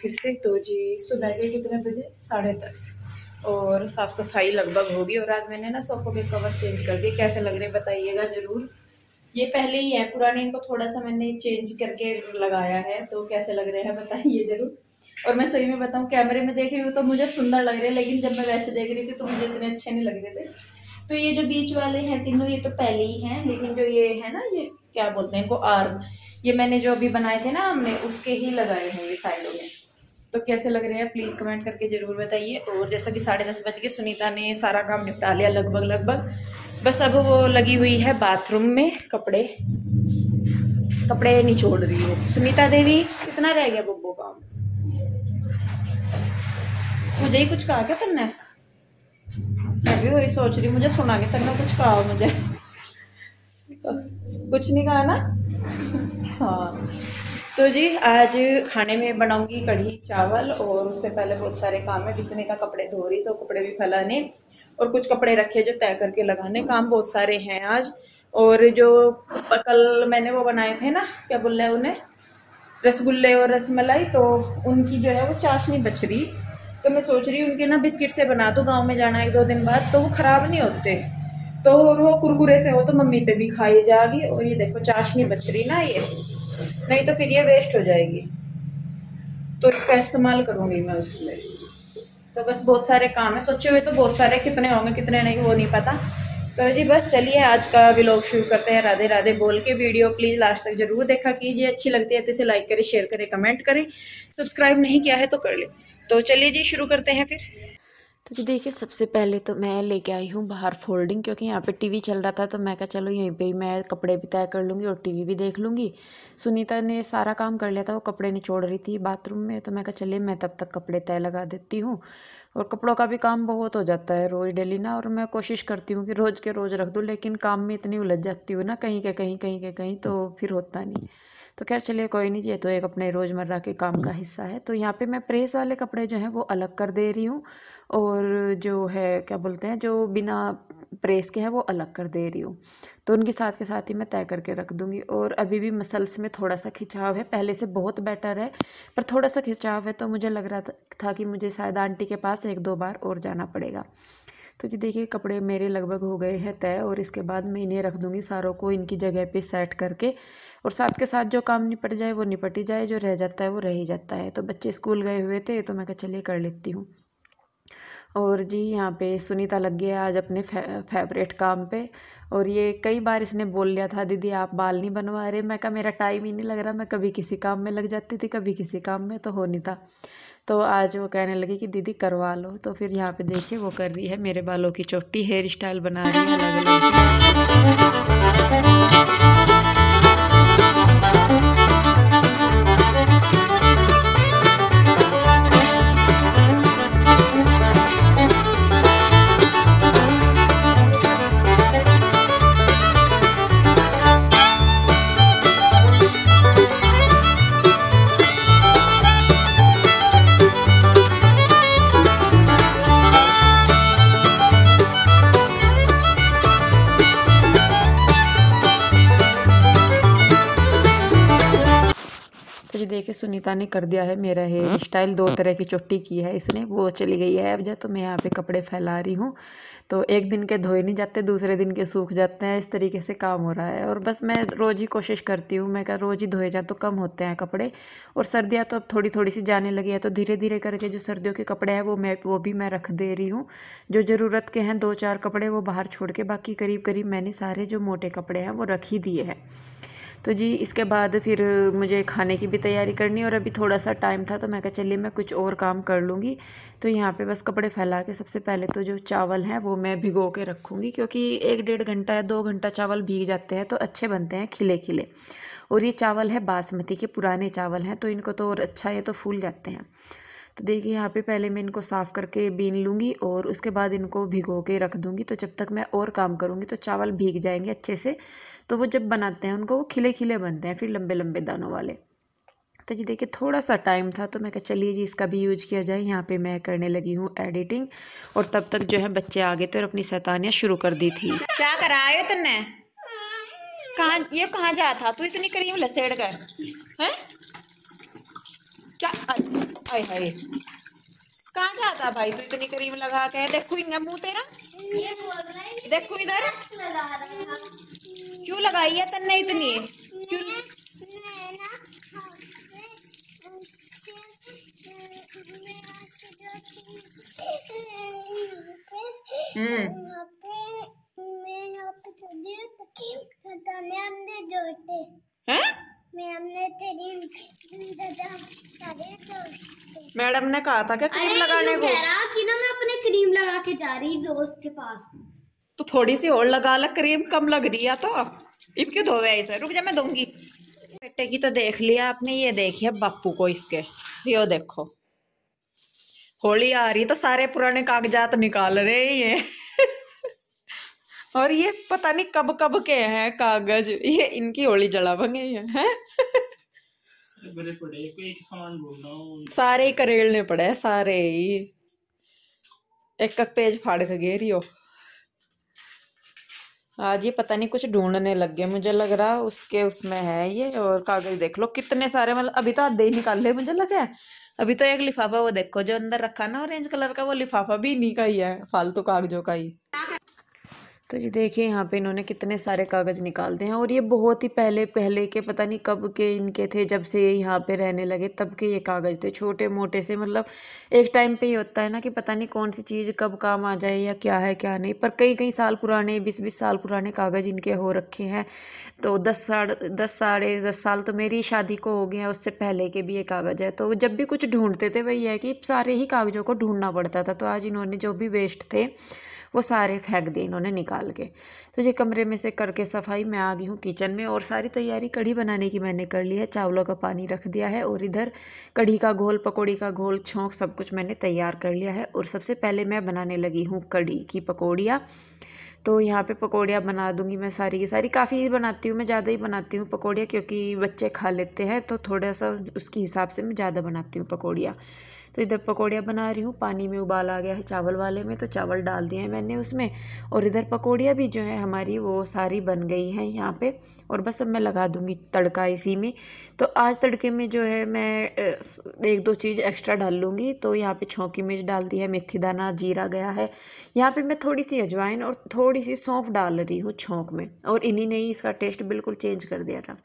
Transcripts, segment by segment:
फिर से तो जी सुबह के कितने बजे साढ़े दस और साफ़ सफाई लगभग होगी और आज मैंने ना सोफ़ों के कवर चेंज कर दिए कैसे लग रहे बताइएगा ज़रूर ये पहले ही है पुराने इनको थोड़ा सा मैंने चेंज करके लगाया है तो कैसे लग रहे हैं बताइए ज़रूर और मैं सही में बताऊँ कैमरे में देख रही हूँ तो मुझे सुंदर लग रहे हैं लेकिन जब मैं वैसे देख रही थी तो मुझे इतने अच्छे नहीं लग रहे थे तो ये जो बीच वाले हैं तीनों ये तो पहले ही हैं लेकिन जो ये है ना ये क्या बोलते हैं इनको आर्म ये मैंने जो अभी बनाए थे ना हमने उसके ही लगाए हैं ये साइडों में तो कैसे लग रहे हैं प्लीज़ कमेंट करके ज़रूर बताइए और जैसा कि साढ़े दस बज के सुनीता ने सारा काम निपटा लिया लगभग लगभग बस अब वो लगी हुई है बाथरूम में कपड़े कपड़े निचोड़ रही है सुनीता देवी कितना रह गया बब्बो काम मुझे ही कुछ कहा क्या तन्ने मैं भी वही सोच रही मुझे सुना गया तन्ना कुछ कहा मुझे कुछ नहीं कहा ना हाँ तो जी आज खाने में बनाऊंगी कढ़ी चावल और उससे पहले बहुत सारे काम है बिस्ने का कपड़े धो रही तो कपड़े भी फैलाने और कुछ कपड़े रखे जो तय करके लगाने काम बहुत सारे हैं आज और जो कल मैंने वो बनाए थे ना क्या बोल रहे हैं उन्हें रसगुल्ले और रसमलाई तो उनकी जो है वो चाशनी बच रही तो मैं सोच रही हूँ उनके ना बिस्किट से बना दो गाँव में जाना एक दो दिन बाद तो वो ख़राब नहीं होते तो वो कुरकुरे से हो तो मम्मी पे भी खाई जाएगी और ये देखो चाशनी बच रही ना ये नहीं तो फिर ये वेस्ट हो जाएगी तो इसका इस्तेमाल करूँगी मैं उसमें तो बस बहुत सारे काम है सोचे हुए तो बहुत सारे कितने होंगे कितने नहीं वो नहीं पता तो जी बस चलिए आज का व्लॉग शुरू करते हैं राधे राधे बोल के वीडियो प्लीज़ लास्ट तक जरूर देखा कीजिए अच्छी लगती है तो इसे लाइक करें शेयर करें कमेंट करें सब्सक्राइब नहीं किया है तो कर ले तो चलिए जी शुरू करते हैं फिर तो जी देखिए सबसे पहले तो मैं लेके आई हूँ बाहर फोल्डिंग क्योंकि यहाँ पे टीवी चल रहा था तो मैं कहा चलो यहीं पे ही मैं कपड़े भी तय कर लूँगी और टीवी भी देख लूँगी सुनीता ने सारा काम कर लिया था वो कपड़े निचोड़ रही थी बाथरूम में तो मैं कहा चलिए मैं तब तक कपड़े तय लगा देती हूँ और कपड़ों का भी काम बहुत हो जाता है रोज़ डेली ना और मैं कोशिश करती हूँ कि रोज़ के रोज़ रख दूँ लेकिन काम में इतनी उलझ जाती हूँ ना कहीं के कहीं कहीं के कहीं तो फिर होता नहीं तो खैर चलिए कोई नहीं ये तो एक अपने रोज़मर्रा के काम का हिस्सा है तो यहाँ पे मैं प्रेस वाले कपड़े जो हैं वो अलग कर दे रही हूँ और जो है क्या बोलते हैं जो बिना प्रेस के हैं वो अलग कर दे रही हूँ तो उनके साथ के साथ ही मैं तय करके रख दूँगी और अभी भी मसल्स में थोड़ा सा खिंचाव है पहले से बहुत बेटर है पर थोड़ा सा खिंचाव है तो मुझे लग रहा था कि मुझे शायद आंटी के पास एक दो बार और जाना पड़ेगा तो जी देखिए कपड़े मेरे लगभग हो गए हैं तय और इसके बाद मैं इन्हें रख दूँगी सारों को इनकी जगह पे सेट करके और साथ के साथ जो काम निपट जाए वो निपट ही जाए जो रह जाता है वो रह ही जाता है तो बच्चे स्कूल गए हुए थे तो मैं कहा चलिए कर लेती हूँ और जी यहाँ पे सुनीता लग गया आज अपने फे, फेवरेट काम पे और ये कई बार इसने बोल लिया था दीदी आप बाल नहीं बनवा रहे मैं कहा मेरा टाइम ही नहीं लग रहा मैं कभी किसी काम में लग जाती थी कभी किसी काम में तो हो नहीं था तो आज वो कहने लगी कि दीदी करवा लो तो फिर यहाँ पे देखिए वो कर रही है मेरे बालों की चोटी हेयर स्टाइल बना रही है अलग अलग कुछ देखे सुनीता ने कर दिया है मेरा हेयर हम्म। स्टाइल दो तरह की चोटी की है इसने वो चली गई है अब जब तो मैं यहाँ पे कपड़े फैला रही हूँ तो एक दिन के धोए नहीं जाते दूसरे दिन के सूख जाते हैं इस तरीके से काम हो रहा है और बस मैं रोज़ ही कोशिश करती हूँ मैं कहा रोज़ ही धोए जाए तो कम होते हैं कपड़े और सर्दियाँ तो अब थोड़ी थोड़ी सी जाने लगी है तो धीरे धीरे करके जो सर्दियों के कपड़े हैं वो मैं वो भी मैं रख दे रही हूँ जो ज़रूरत के हैं दो चार कपड़े वो बाहर छोड़ के बाकी करीब करीब मैंने सारे जो मोटे कपड़े हैं वो रख ही दिए हैं तो जी इसके बाद फिर मुझे खाने की भी तैयारी करनी और अभी थोड़ा सा टाइम था तो मैं कहा चलिए मैं कुछ और काम कर लूँगी तो यहाँ पे बस कपड़े फैला के सबसे पहले तो जो चावल हैं वो मैं भिगो के रखूँगी क्योंकि एक डेढ़ घंटा या दो घंटा चावल भीग जाते हैं तो अच्छे बनते हैं खिले खिले और ये चावल है बासमती के पुराने चावल हैं तो इनको तो और अच्छा ये तो फूल जाते हैं तो देखिए यहाँ पे पहले मैं इनको साफ़ करके बीन लूँगी और उसके बाद इनको भिगो के रख दूँगी तो जब तक मैं और काम करूँगी तो चावल भीग जाएंगे अच्छे से तो वो जब बनाते हैं उनको वो खिले खिले बनते हैं फिर लंबे लंबे दानों वाले तो जी देखिए थोड़ा सा टाइम था तो मैं कहा चलिए जी इसका भी यूज किया जाए यहाँ पे मैं करने लगी हूँ एडिटिंग और तब तक जो है बच्चे आ गए थे और तो अपनी सैतानियाँ शुरू कर दी थी क्या करा तुमने कहाँ ये कहाँ जा था तू इतनी करीब लसेड़ कर है क्या आए हाय कहाँ जाता भाई तू इतनी करीब लगा के देखो इंगा मुंह तेरा देखो इधर क्यों लगाई है तन्ने इतनी क्यों हम्म मैडम ने कहा था क्या क्रीम लगाने को कि ना मैं अपने क्रीम लगा के जा रही दोस्त के पास तो थोड़ी सी और लगा ला क्रीम कम लग रही है तो क्यों धोवे ऐसे रुक जा मैं दूंगी बेटे की तो देख लिया आपने ये देखिए बापू को इसके यो देखो होली आ रही तो सारे पुराने कागजात निकाल रहे हैं ये और ये पता नहीं कब कब के हैं कागज ये इनकी होली जला भंगे हैं सारे ही करेलने पड़े सारे ही एक एक पेज फाड़ के गे आज ये पता नहीं कुछ ढूंढने लग गए मुझे लग रहा उसके उसमें है ये और कागज देख लो कितने सारे मतलब अभी तो आधे ही निकाल ले मुझे लगा है अभी तो एक लिफाफा वो देखो जो अंदर रखा ना ऑरेंज कलर का वो लिफाफा भी इन्हीं का ही है फालतू तो कागजों का ही तो जी देखिए यहाँ पे इन्होंने कितने सारे कागज़ निकाल दिए हैं और ये बहुत ही पहले पहले के पता नहीं कब के इनके थे जब से ये यहाँ पे रहने लगे तब के ये कागज़ थे छोटे मोटे से मतलब एक टाइम पे ही होता है ना कि पता नहीं कौन सी चीज़ कब काम आ जाए या क्या है क्या नहीं पर कई कई साल पुराने बीस बीस साल पुराने कागज़ इनके हो रखे हैं तो दस साढ़े दस साढ़े दस साल तो मेरी शादी को हो गए हैं उससे पहले के भी ये कागज़ है तो जब भी कुछ ढूंढते थे वही है कि सारे ही कागज़ों को ढूंढना पड़ता था तो आज इन्होंने जो भी वेस्ट थे वो सारे फेंक दिए इन्होंने निकाल निकाल के तो ये कमरे में से करके सफाई मैं आ गई हूँ किचन में और सारी तैयारी कढ़ी बनाने की मैंने कर ली है चावलों का पानी रख दिया है और इधर कढ़ी का घोल पकौड़ी का घोल छोंक सब कुछ मैंने तैयार कर लिया है और सबसे पहले मैं बनाने लगी हूँ कढ़ी की पकौड़ियाँ तो यहाँ पे पकौड़ियाँ बना दूंगी मैं सारी की सारी काफ़ी बनाती हूँ मैं ज़्यादा ही बनाती हूँ पकौड़ियाँ क्योंकि बच्चे खा लेते हैं तो थोड़ा सा उसके हिसाब से मैं ज़्यादा बनाती हूँ पकौड़ियाँ तो इधर पकौड़ियाँ बना रही हूँ पानी में उबाल आ गया है चावल वाले में तो चावल डाल दिए हैं मैंने उसमें और इधर पकौड़ियाँ भी जो है हमारी वो सारी बन गई हैं यहाँ पे और बस अब मैं लगा दूँगी तड़का इसी में तो आज तड़के में जो है मैं एक दो चीज़ एक्स्ट्रा डाल लूँगी तो यहाँ पर छौकी मिर्च डाल दी है मेथी दाना जीरा गया है यहाँ पर मैं थोड़ी सी अजवाइन और थोड़ी सी सौंफ डाल रही हूँ छौंक में और इन्हीं ने ही इसका टेस्ट बिल्कुल चेंज कर दिया था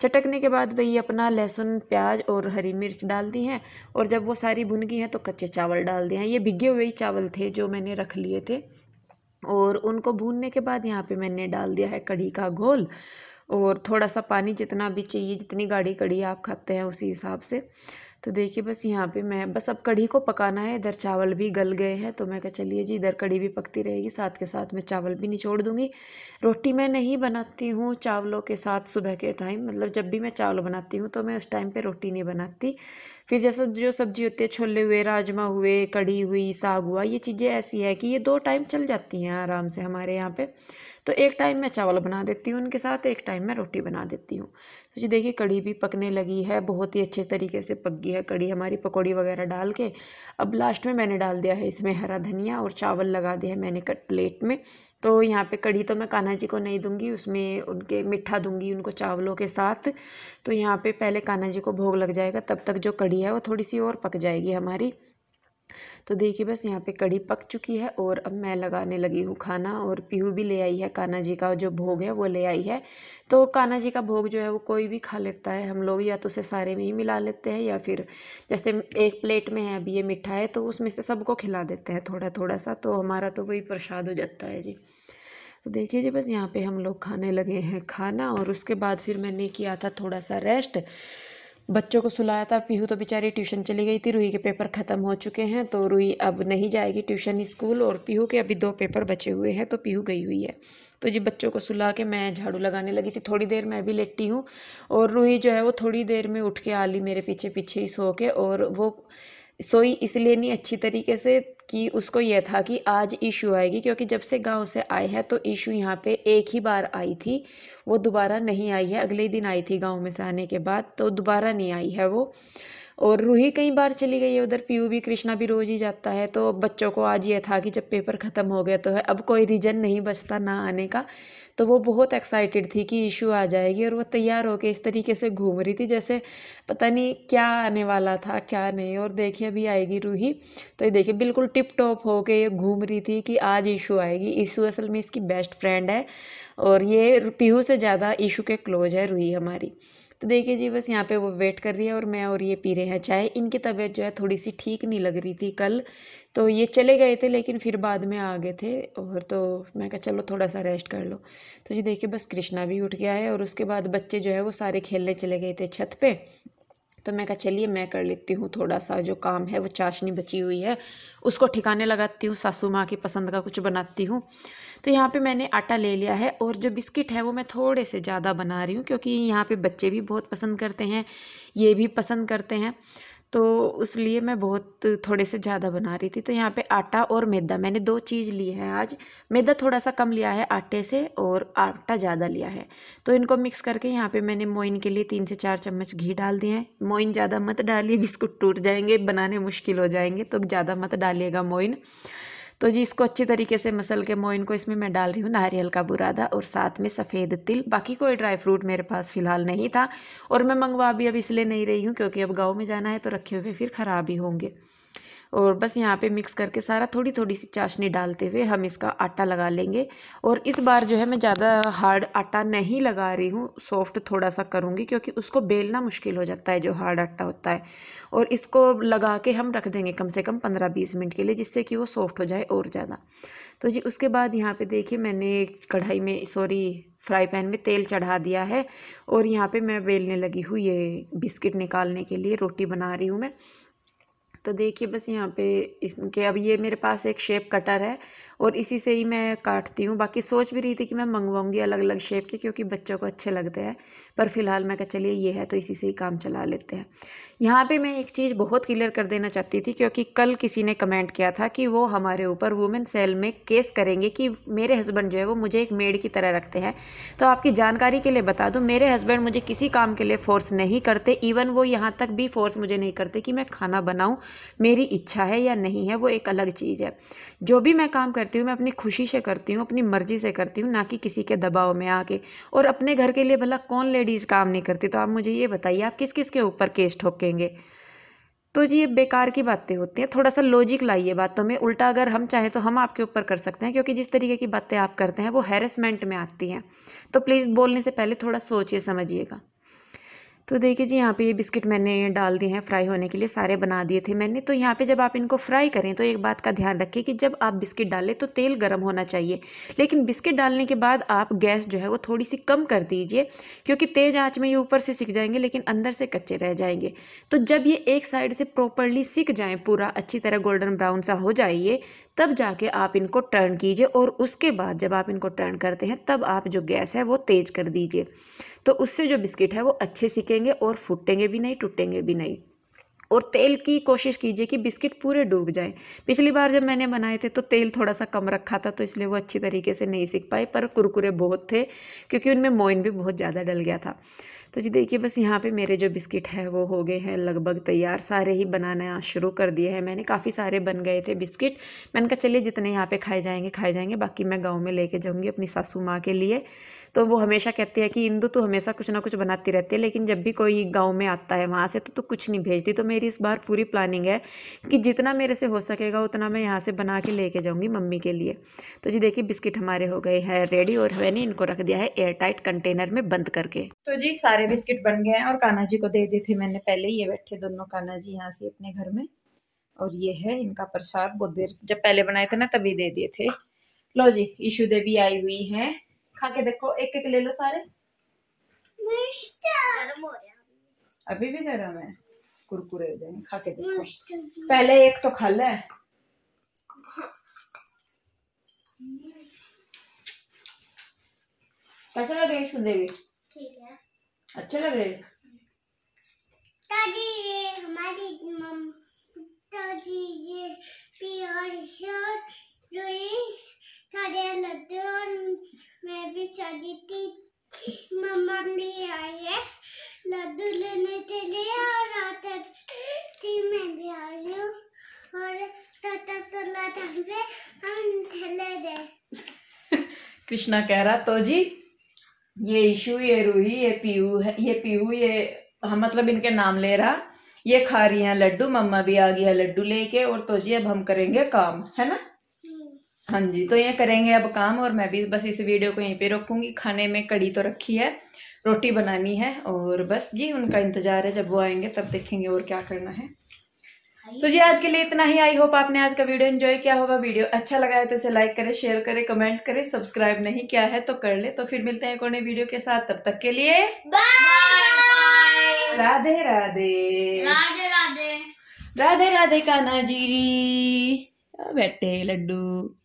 चटकने के बाद भाई अपना लहसुन प्याज और हरी मिर्च डाल दी हैं और जब वो सारी भुन गई हैं तो कच्चे चावल डाल दिए हैं ये भिगे हुए ही चावल थे जो मैंने रख लिए थे और उनको भूनने के बाद यहाँ पे मैंने डाल दिया है कढ़ी का घोल और थोड़ा सा पानी जितना भी चाहिए जितनी गाढ़ी कढ़ी आप खाते हैं उसी हिसाब से तो देखिए बस यहाँ पे मैं बस अब कढ़ी को पकाना है इधर चावल भी गल गए हैं तो मैं कह चलिए जी इधर कढ़ी भी पकती रहेगी साथ के साथ मैं चावल भी निचोड़ दूंगी रोटी मैं नहीं बनाती हूँ चावलों के साथ सुबह के टाइम मतलब जब भी मैं चावल बनाती हूँ तो मैं उस टाइम पे रोटी नहीं बनाती फिर जैसा जो सब्जी होती है छोले हुए राजमा हुए कढ़ी हुई साग हुआ ये चीज़ें ऐसी है कि ये दो टाइम चल जाती हैं आराम से हमारे यहाँ पे तो एक टाइम मैं चावल बना देती हूँ उनके साथ एक टाइम मैं रोटी बना देती हूँ तो जी देखिए कढ़ी भी पकने लगी है बहुत ही अच्छे तरीके से पक गई है कढ़ी हमारी पकौड़ी वगैरह डाल के अब लास्ट में मैंने डाल दिया है इसमें हरा धनिया और चावल लगा दिया है मैंने कट प्लेट में तो यहाँ पे कढ़ी तो मैं कान्हा जी को नहीं दूंगी उसमें उनके मिठा दूंगी उनको चावलों के साथ तो यहाँ पे पहले कान्हा जी को भोग लग जाएगा तब तक जो कढ़ी है वो थोड़ी सी और पक जाएगी हमारी तो देखिए बस यहाँ पे कड़ी पक चुकी है और अब मैं लगाने लगी हूँ खाना और पीहू भी ले आई है कान्हा जी का जो भोग है वो ले आई है तो कान्हा जी का भोग जो है वो कोई भी खा लेता है हम लोग या तो उसे सारे में ही मिला लेते हैं या फिर जैसे एक प्लेट में है अभी ये मिठा है तो उसमें से सबको खिला देते हैं थोड़ा थोड़ा सा तो हमारा तो वही प्रसाद हो जाता है जी तो देखिए जी बस यहाँ पे हम लोग खाने लगे हैं खाना और उसके बाद फिर मैंने किया था थोड़ा सा रेस्ट बच्चों को सुलाया था पीहू तो बेचारी ट्यूशन चली गई थी रूही के पेपर ख़त्म हो चुके हैं तो रूही अब नहीं जाएगी ट्यूशन स्कूल और पीहू के अभी दो पेपर बचे हुए हैं तो पीहू गई हुई है तो जी बच्चों को सुला के मैं झाड़ू लगाने लगी थी थोड़ी देर मैं भी लेटी हूँ और रूही जो है वो थोड़ी देर में उठ के ली मेरे पीछे पीछे ही सो के और वो सोई इसलिए नहीं अच्छी तरीके से कि उसको यह था कि आज ईशू आएगी क्योंकि जब से गांव से आए हैं तो ईशू यहाँ पे एक ही बार आई थी वो दोबारा नहीं आई है अगले दिन आई थी गांव में से आने के बाद तो दोबारा नहीं आई है वो और रूही कई बार चली गई है उधर पीयू भी कृष्णा भी रोज ही जाता है तो बच्चों को आज यह था कि जब पेपर ख़त्म हो गया तो है अब कोई रीजन नहीं बचता ना आने का तो वो बहुत एक्साइटेड थी कि ईशू आ जाएगी और वो तैयार होके इस तरीके से घूम रही थी जैसे पता नहीं क्या आने वाला था क्या नहीं और देखिए अभी आएगी रूही तो ये देखिए बिल्कुल टिप टॉप होके ये घूम रही थी कि आज ईशू आएगी ईशू असल में इसकी बेस्ट फ्रेंड है और ये पीहू से ज़्यादा ईशू के क्लोज है रूही हमारी तो देखिए जी बस यहाँ पे वो वेट कर रही है और मैं और ये पी रहे हैं चाय इनकी तबीयत जो है थोड़ी सी ठीक नहीं लग रही थी कल तो ये चले गए थे लेकिन फिर बाद में आ गए थे और तो मैं कहा चलो थोड़ा सा रेस्ट कर लो तो जी देखिए बस कृष्णा भी उठ गया है और उसके बाद बच्चे जो है वो सारे खेलने चले गए थे छत पर तो मैं कहा चलिए मैं कर लेती हूँ थोड़ा सा जो काम है वो चाशनी बची हुई है उसको ठिकाने लगाती हूँ सासू माँ की पसंद का कुछ बनाती हूँ तो यहाँ पे मैंने आटा ले लिया है और जो बिस्किट है वो मैं थोड़े से ज़्यादा बना रही हूँ क्योंकि यहाँ पे बच्चे भी बहुत पसंद करते हैं ये भी पसंद करते हैं तो उस लिए मैं बहुत थोड़े से ज़्यादा बना रही थी तो यहाँ पे आटा और मैदा मैंने दो चीज़ ली है आज मैदा थोड़ा सा कम लिया है आटे से और आटा ज़्यादा लिया है तो इनको मिक्स करके यहाँ पे मैंने मोइन के लिए तीन से चार चम्मच घी डाल दिए हैं मोइन ज़्यादा मत डालिए बिस्कुट टूट जाएंगे बनाने मुश्किल हो जाएंगे तो ज़्यादा मत डालिएगा मोइन तो जी इसको अच्छे तरीके से मसल के मोइन को इसमें मैं डाल रही हूँ नारियल का बुरादा और साथ में सफ़ेद तिल बाकी कोई ड्राई फ्रूट मेरे पास फ़िलहाल नहीं था और मैं मंगवा भी अब इसलिए नहीं रही हूँ क्योंकि अब गाँव में जाना है तो रखे हुए फिर ख़राब ही होंगे और बस यहाँ पे मिक्स करके सारा थोड़ी थोड़ी सी चाशनी डालते हुए हम इसका आटा लगा लेंगे और इस बार जो है मैं ज़्यादा हार्ड आटा नहीं लगा रही हूँ सॉफ्ट थोड़ा सा करूँगी क्योंकि उसको बेलना मुश्किल हो जाता है जो हार्ड आटा होता है और इसको लगा के हम रख देंगे कम से कम पंद्रह बीस मिनट के लिए जिससे कि वो सॉफ्ट हो जाए और ज़्यादा तो जी उसके बाद यहाँ पे देखिए मैंने कढ़ाई में सॉरी फ्राई पैन में तेल चढ़ा दिया है और यहाँ पे मैं बेलने लगी हूँ ये बिस्किट निकालने के लिए रोटी बना रही हूँ मैं तो देखिए बस यहाँ पे इसके अब ये मेरे पास एक शेप कटर है और इसी से ही मैं काटती हूँ बाकी सोच भी रही थी कि मैं मंगवाऊंगी अलग अलग शेप के क्योंकि बच्चों को अच्छे लगते हैं पर फिलहाल मैं कहा चलिए ये है तो इसी से ही काम चला लेते हैं यहाँ पे मैं एक चीज़ बहुत क्लियर कर देना चाहती थी क्योंकि कल किसी ने कमेंट किया था कि वो हमारे ऊपर वुमेन सेल में केस करेंगे कि मेरे हस्बैंड जो है वो मुझे एक मेड की तरह रखते हैं तो आपकी जानकारी के लिए बता दूँ मेरे हस्बैंड मुझे किसी काम के लिए फोर्स नहीं करते इवन वो यहाँ तक भी फोर्स मुझे नहीं करते कि मैं खाना बनाऊँ मेरी इच्छा है या नहीं है वो एक अलग चीज़ है जो भी मैं काम करती करती हूँ मैं अपनी खुशी से करती हूँ अपनी मर्जी से करती हूँ ना कि किसी के दबाव में आके और अपने घर के लिए भला कौन लेडीज़ काम नहीं करती तो आप मुझे ये बताइए आप किस किस के ऊपर केस ठोकेंगे तो जी ये बेकार की बातें होती हैं थोड़ा सा लॉजिक लाइए बातों में उल्टा अगर हम चाहें तो हम आपके ऊपर कर सकते हैं क्योंकि जिस तरीके की बातें आप करते हैं वो हैरेसमेंट में आती हैं तो प्लीज़ बोलने से पहले थोड़ा सोचिए समझिएगा तो देखिए जी यहाँ पे ये बिस्किट मैंने डाल दिए हैं फ्राई होने के लिए सारे बना दिए थे मैंने तो यहाँ पे जब आप इनको फ्राई करें तो एक बात का ध्यान रखें कि जब आप बिस्किट डालें तो तेल गर्म होना चाहिए लेकिन बिस्किट डालने के बाद आप गैस जो है वो थोड़ी सी कम कर दीजिए क्योंकि तेज़ आँच में ये ऊपर से सिक जाएंगे लेकिन अंदर से कच्चे रह जाएंगे तो जब ये एक साइड से प्रॉपरली सिक जाएँ पूरा अच्छी तरह गोल्डन ब्राउन सा हो जाइए तब जाके आप इनको टर्न कीजिए और उसके बाद जब आप इनको टर्न करते हैं तब आप जो गैस है वो तेज़ कर दीजिए तो उससे जो बिस्किट है वो अच्छे सीखेंगे और फूटेंगे भी नहीं टूटेंगे भी नहीं और तेल की कोशिश कीजिए कि बिस्किट पूरे डूब जाए पिछली बार जब मैंने बनाए थे तो तेल थोड़ा सा कम रखा था तो इसलिए वो अच्छी तरीके से नहीं सीख पाए पर कुरकुरे बहुत थे क्योंकि उनमें मोइन भी बहुत ज़्यादा डल गया था तो जी देखिए बस यहाँ पे मेरे जो बिस्किट है वो हो गए हैं लगभग तैयार सारे ही बनाना शुरू कर दिए हैं मैंने काफ़ी सारे बन गए थे बिस्किट मैंने कहा चलिए जितने यहाँ पे खाए जाएंगे खाए जाएंगे बाकी मैं गाँव में लेके जाऊँगी अपनी सासू माँ के लिए तो वो हमेशा कहती है कि इंदू तो हमेशा कुछ ना कुछ बनाती रहती है लेकिन जब भी कोई गाँव में आता है वहाँ से तो तू तो कुछ नहीं भेजती तो मेरी इस बार पूरी प्लानिंग है कि जितना मेरे से हो सकेगा उतना मैं यहाँ से बना के लेके जाऊँगी मम्मी के लिए तो जी देखिए बिस्किट हमारे हो गए हैं रेडी और मैंने इनको रख दिया है एयर टाइट कंटेनर में बंद करके तो जी सारे सारे बिस्किट बन गए हैं और कान्हा जी को दे दिए थे मैंने पहले ही ये बैठे दोनों कान्हा जी यहाँ से अपने घर में और ये है इनका प्रसाद बहुत देर जब पहले बनाए थे ना तभी दे दिए थे लो जी ईशु देवी आई हुई है खा के देखो एक एक ले लो सारे अभी भी गर्म है कुरकुरे हो जाएंगे खा के देखो पहले एक तो खा ले कैसा लगा ईशु देवी ठीक है अच्छा लग रहे ताजी हमारी मम ताजी ये प्यार शर्ट रोई लड्डू और मैं भी थी मम्मा भी आई है लड्डू लेने के लिए और थी मैं भी हूँ और हम खेले दे कृष्णा कह रहा तो जी ये ईशु ये रूही ये पीहू है ये पीहू ये हम हाँ, मतलब इनके नाम ले रहा ये खा रही है लड्डू मम्मा भी आ गई है लड्डू लेके और तो जी अब हम करेंगे काम है ना हम्म। हाँ जी तो ये करेंगे अब काम और मैं भी बस इस वीडियो को यहीं पे रोकूंगी खाने में कड़ी तो रखी है रोटी बनानी है और बस जी उनका इंतजार है जब वो आएंगे तब देखेंगे और क्या करना है तो जी आज के लिए इतना ही आई होप आपने आज का वीडियो एंजॉय किया होगा वीडियो अच्छा लगा है तो इसे लाइक करें शेयर करें कमेंट करें सब्सक्राइब नहीं किया है तो कर ले तो फिर मिलते हैं एक और वीडियो के साथ तब तक के लिए राधे राधे राधे राधे राधे राधे कान्हा जी बैठे लड्डू